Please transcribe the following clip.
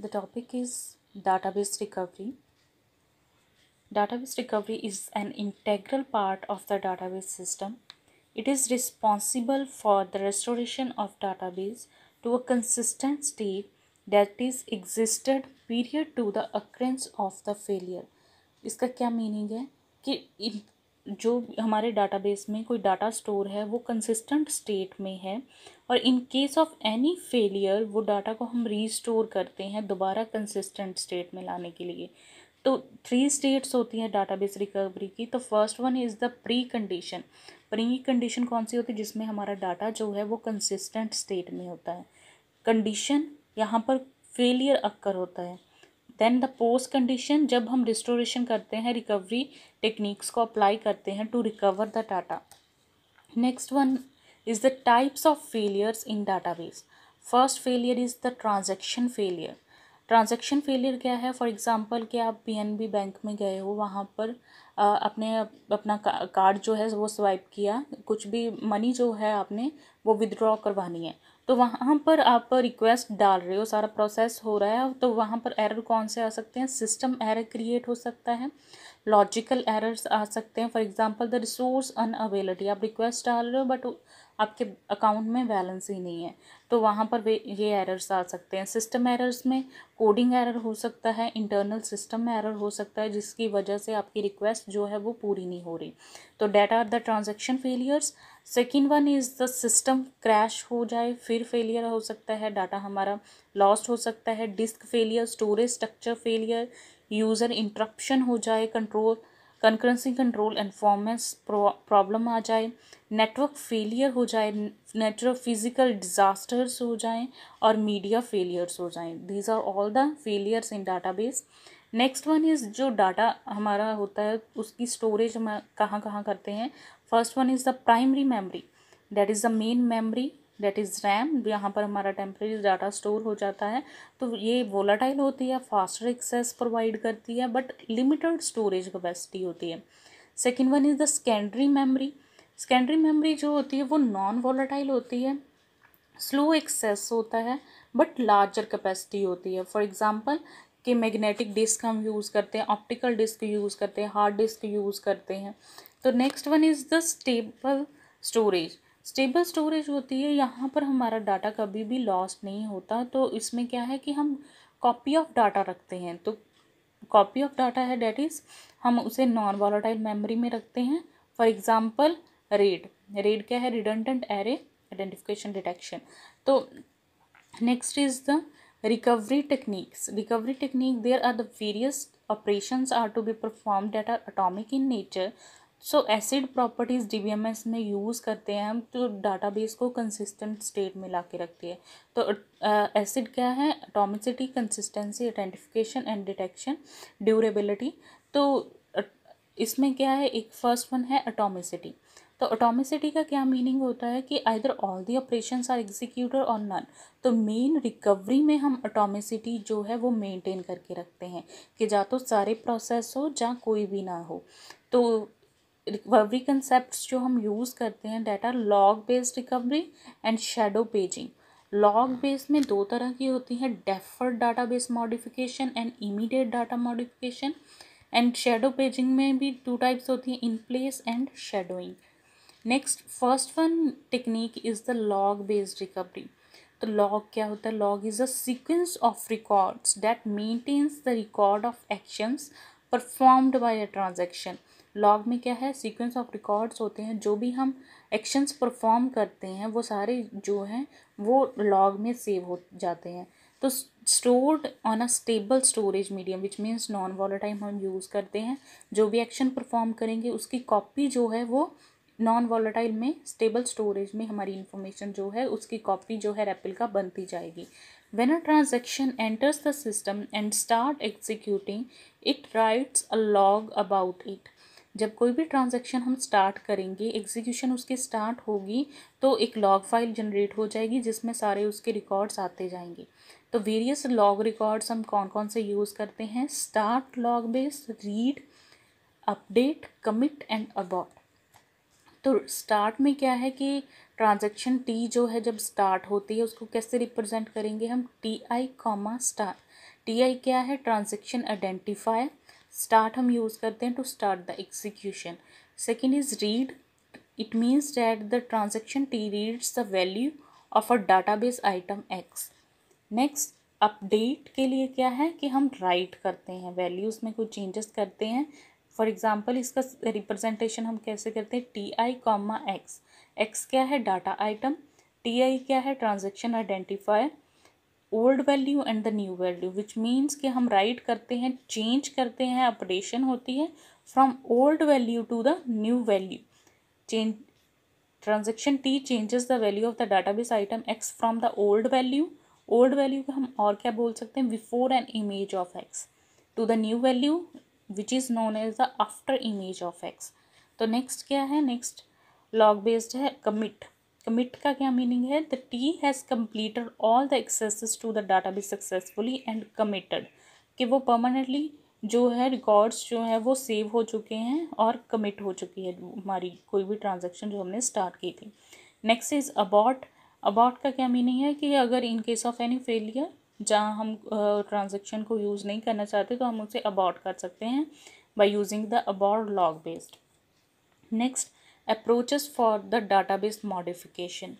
The topic is database recovery. Database recovery is an integral part of the database system. It is responsible for the restoration of database to a consistent state that is existed period to the occurrence of the failure. इसका क्या meaning है कि जो हमारे database में कोई data store है वो कंसिस्टेंट स्टेट में है और in case of any failure वो डाटा को हम रीस्टोर करते हैं दोबारा कंसिस्टेंट स्टेट में लाने के लिए तो थ्री स्टेट्स होती हैं डाटाबेस रिकवरी की तो first one is the precondition precondition कौन सी होती है जिसमें हमारा डाटा जो है वो कंसिस्टेंट स्टेट में होता है कंडीशन यहाँ पर फेलियर अक्कर होता है देन द पोस्ट कंडीशन जब हम रिस्टोरेशन करते हैं रिकवरी टेक्निक्स को अप्लाई करते हैं to recover the data next one is the types of failures in database first failure is the transaction failure transaction failure क्या है फॉर एग्जाम्पल कि आप बी बैंक में गए हो वहाँ पर आ, अपने अपना कार्ड जो है वो स्वाइप किया कुछ भी मनी जो है आपने वो विदड्रॉ करवानी है तो वहाँ पर आप रिक्वेस्ट डाल रहे हो सारा प्रोसेस हो रहा है तो वहाँ पर एरर कौन से आ सकते हैं सिस्टम एरर क्रिएट हो सकता है लॉजिकल एरर्स आ सकते हैं for example the resource unavailability आप रिक्वेस्ट डाल रहे हो बट आपके अकाउंट में बैलेंस ही नहीं है तो वहाँ पर वे ये एरर्स आ सकते हैं सिस्टम एरर्स में कोडिंग एरर हो सकता है इंटरनल सिस्टम एरर हो सकता है जिसकी वजह से आपकी रिक्वेस्ट जो है वो पूरी नहीं हो रही तो that are the transaction failures second one is the system crash हो जाए फिर फेलियर हो सकता है डाटा हमारा लॉस्ट हो सकता है disk failure storage structure failure user interruption हो जाए control concurrency control and performance problem आ जाए नेटवर्क फेलियर हो जाए नेटवर्क फिजिकल डिज़ास्टर्स हो जाएं और मीडिया फेलियर्स हो जाएं these are all the failures in database next one is जो डाटा हमारा होता है उसकी स्टोरेज हम कहाँ कहाँ करते हैं first one is the primary memory that is the main memory that is RAM यहाँ पर हमारा टेम्प्रेरी डाटा स्टोर हो जाता है तो ये वोलाटाइल होती है फास्टर एक्सेस प्रोवाइड करती है बट लिमिटेड स्टोरेज कैपेसिटी होती है second one is the secondary memory secondary memory जो होती है वो नॉन वोलाटाइल होती है स्लो एक्सेस होता है बट लार्जर कैपेसिटी होती है फॉर एग्ज़ाम्पल कि मैग्नेटिक डिस्क हम यूज़ करते हैं ऑप्टिकल डिस्क यूज़ करते हैं हार्ड डिस्क यूज़ करते हैं तो next one is the stable storage stable storage होती है यहाँ पर हमारा डाटा कभी भी लॉस नहीं होता तो इसमें क्या है कि हम कॉपी ऑफ डाटा रखते हैं तो कॉपी ऑफ डाटा है डेट इज़ हम उसे नॉन वॉलोटाइल मेमोरी में रखते हैं फॉर एग्ज़ाम्पल रेड रेड क्या है रिडेंडेंट एरे आइडेंटिफिकेशन डिटेक्शन तो next is the recovery techniques recovery technique there are the various operations are to be perform that are atomic in nature so ACID properties D B M S में use करते हैं हम तो database को consistent state में ला के रखती है तो एसिड uh, क्या है atomicity consistency identification and detection durability तो uh, इसमें क्या है एक फर्स्ट वन है अटोमिसिटी तो ऑटोमिसिटी का क्या मीनिंग होता है कि either all the operation are executed or none तो मेन रिकवरी में हम ऑटोमिसिटी जो है वो मेनटेन करके रखते हैं कि या तो सारे प्रोसेस हो जहाँ कोई भी ना हो तो रिकवरी कंसेप्ट जो हम यूज़ करते हैं that are log based recovery and shadow paging log base में दो तरह की होती हैं deferred data base modification and immediate data modification and shadow paging में भी टू टाइप्स होती हैं in place and shadowing next first one technique is the log based recovery तो लॉग क्या होता है log is a sequence of records that maintains the record of actions performed by a transaction log में क्या है sequence of records होते हैं जो भी हम एक्शंस परफॉर्म करते हैं वो सारे जो हैं वो लॉग में सेव हो जाते हैं तो stored on a stable storage medium which means non volatile हम यूज़ करते हैं जो भी एक्शन परफॉर्म करेंगे उसकी कॉपी जो है वो नॉन वॉलेटाइल में स्टेबल स्टोरेज में हमारी इंफॉर्मेशन जो है उसकी कॉपी जो है रेपल का बनती जाएगी when a transaction enters the system and start executing it writes a log about it जब कोई भी ट्रांजैक्शन हम स्टार्ट करेंगे एग्जीक्यूशन उसकी स्टार्ट होगी तो एक लॉग फाइल जनरेट हो जाएगी जिसमें सारे उसके रिकॉर्ड्स आते जाएंगे तो वेरियस लॉग रिकॉर्ड्स हम कौन कौन से यूज़ करते हैं start log base read update commit and abort तो स्टार्ट में क्या है कि ट्रांजैक्शन टी जो है जब स्टार्ट होती है उसको कैसे रिप्रेजेंट करेंगे हम T I comma star T I क्या है ट्रांजेक्शन आइडेंटिफायर स्टार्ट हम यूज़ करते हैं to start the execution second is read it means that the transaction T reads the value of a data base item X next update के लिए क्या है कि हम राइट करते हैं वैल्यूज़ में कुछ चेंजेस करते हैं फॉर एग्जाम्पल इसका रिप्रेजेंटेशन हम कैसे करते हैं T I comma X X क्या है डाटा आइटम टी आई क्या है transaction identifier old value and the new value which means कि हम राइट करते हैं चेंज करते हैं अपडेशन होती है from old value to the new value change transaction T changes the value of the data base item X from the old value old value को हम और क्या बोल सकते हैं before an image of X to the new value which is known as the after image of X तो next क्या है नेक्स्ट लॉग बेस्ड है कमिट कमिट का क्या मीनिंग है the T has completed all the access to the data base successfully and committed कि वो permanently जो है रिकॉर्ड्स जो है वो सेव हो चुके हैं और कमिट हो चुकी है हमारी कोई भी ट्रांजेक्शन जो हमने स्टार्ट की थी नेक्स्ट इज़ अबाउट अबाउट का क्या मीनिंग है कि अगर in case of any failure जहाँ हम ट्रांजेक्शन uh, को यूज़ नहीं करना चाहते तो हम उसे अबाउट कर सकते हैं by using the abort log based next approaches for the database modification.